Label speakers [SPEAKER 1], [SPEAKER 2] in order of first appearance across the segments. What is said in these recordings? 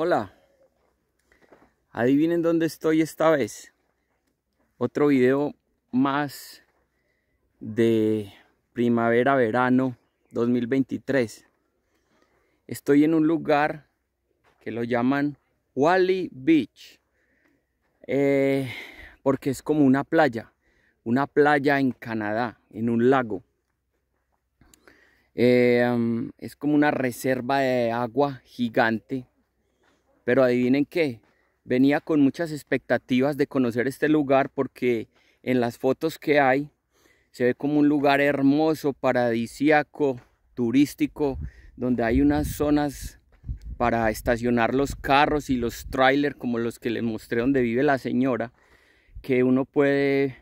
[SPEAKER 1] Hola, adivinen dónde estoy esta vez. Otro video más de primavera-verano 2023. Estoy en un lugar que lo llaman Wally Beach, eh, porque es como una playa, una playa en Canadá, en un lago. Eh, es como una reserva de agua gigante pero adivinen qué, venía con muchas expectativas de conocer este lugar porque en las fotos que hay se ve como un lugar hermoso, paradisíaco, turístico, donde hay unas zonas para estacionar los carros y los trailers como los que les mostré donde vive la señora, que uno puede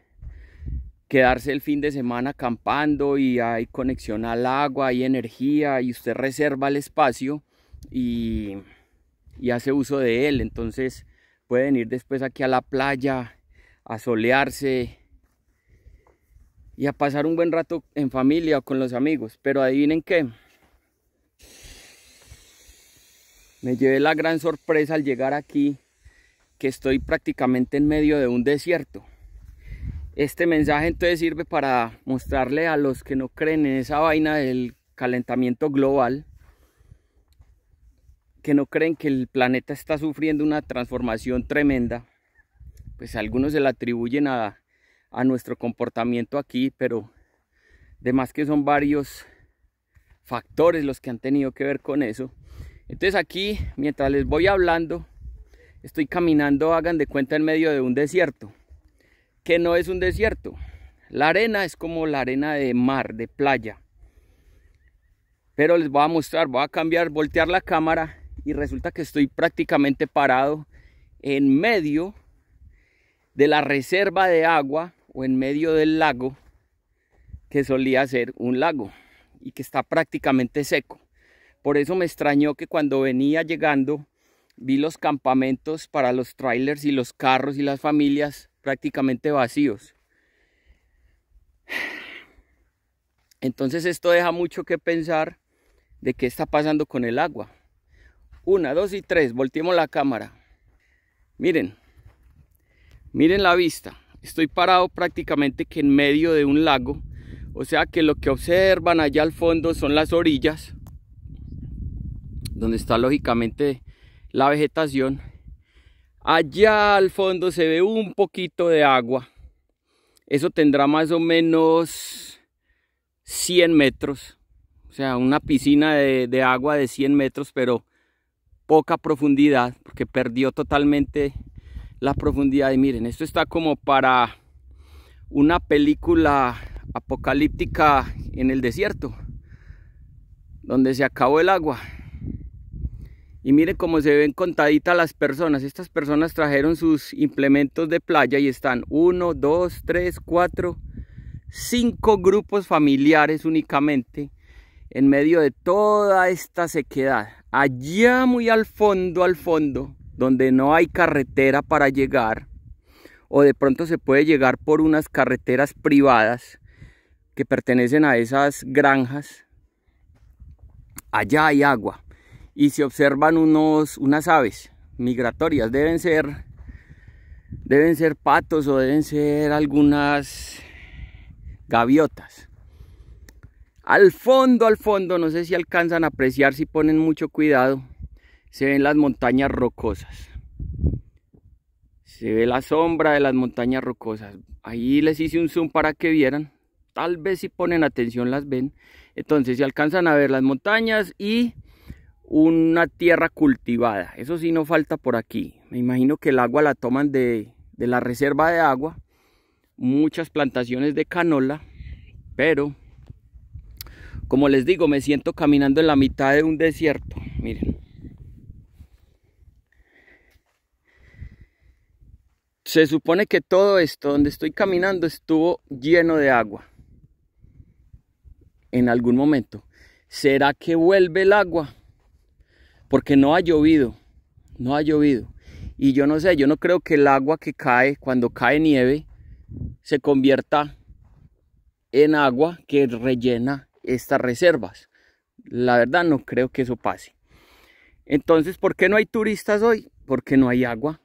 [SPEAKER 1] quedarse el fin de semana acampando y hay conexión al agua, hay energía y usted reserva el espacio y y hace uso de él. Entonces pueden ir después aquí a la playa, a solearse y a pasar un buen rato en familia o con los amigos. Pero adivinen qué. Me llevé la gran sorpresa al llegar aquí que estoy prácticamente en medio de un desierto. Este mensaje entonces sirve para mostrarle a los que no creen en esa vaina del calentamiento global que no creen que el planeta está sufriendo una transformación tremenda, pues algunos se la atribuyen a, a nuestro comportamiento aquí, pero de más que son varios factores los que han tenido que ver con eso. Entonces aquí, mientras les voy hablando, estoy caminando, hagan de cuenta, en medio de un desierto, que no es un desierto. La arena es como la arena de mar, de playa. Pero les voy a mostrar, voy a cambiar, voltear la cámara y resulta que estoy prácticamente parado en medio de la reserva de agua o en medio del lago que solía ser un lago y que está prácticamente seco. Por eso me extrañó que cuando venía llegando vi los campamentos para los trailers y los carros y las familias prácticamente vacíos. Entonces esto deja mucho que pensar de qué está pasando con el agua. Una, dos y tres. Volteemos la cámara. Miren. Miren la vista. Estoy parado prácticamente que en medio de un lago. O sea que lo que observan allá al fondo son las orillas. Donde está lógicamente la vegetación. Allá al fondo se ve un poquito de agua. Eso tendrá más o menos 100 metros. O sea, una piscina de, de agua de 100 metros, pero poca profundidad porque perdió totalmente la profundidad y miren esto está como para una película apocalíptica en el desierto donde se acabó el agua y miren cómo se ven contaditas las personas estas personas trajeron sus implementos de playa y están 1 2 3 4 5 grupos familiares únicamente en medio de toda esta sequedad allá muy al fondo, al fondo, donde no hay carretera para llegar, o de pronto se puede llegar por unas carreteras privadas que pertenecen a esas granjas, allá hay agua y se observan unos, unas aves migratorias, deben ser, deben ser patos o deben ser algunas gaviotas. Al fondo, al fondo, no sé si alcanzan a apreciar si ponen mucho cuidado, se ven las montañas rocosas. Se ve la sombra de las montañas rocosas. Ahí les hice un zoom para que vieran. Tal vez si ponen atención las ven. Entonces, si alcanzan a ver las montañas y una tierra cultivada. Eso sí no falta por aquí. Me imagino que el agua la toman de, de la reserva de agua. Muchas plantaciones de canola, pero como les digo, me siento caminando en la mitad de un desierto. Miren. Se supone que todo esto donde estoy caminando estuvo lleno de agua. En algún momento. ¿Será que vuelve el agua? Porque no ha llovido. No ha llovido. Y yo no sé, yo no creo que el agua que cae cuando cae nieve se convierta en agua que rellena estas reservas. La verdad no creo que eso pase. Entonces, ¿por qué no hay turistas hoy? Porque no hay agua.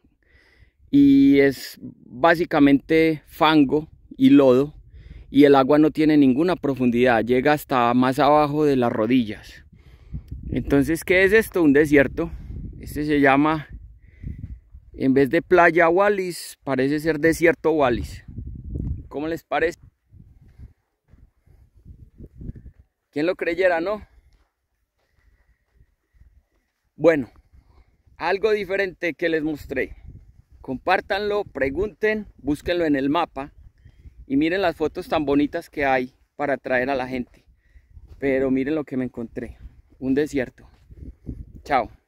[SPEAKER 1] Y es básicamente fango y lodo. Y el agua no tiene ninguna profundidad. Llega hasta más abajo de las rodillas. Entonces, ¿qué es esto? Un desierto. Este se llama, en vez de playa Wallis, parece ser desierto Wallis. ¿Cómo les parece? ¿Quién lo creyera, no? Bueno, algo diferente que les mostré. Compártanlo, pregunten, búsquenlo en el mapa y miren las fotos tan bonitas que hay para atraer a la gente. Pero miren lo que me encontré. Un desierto. Chao.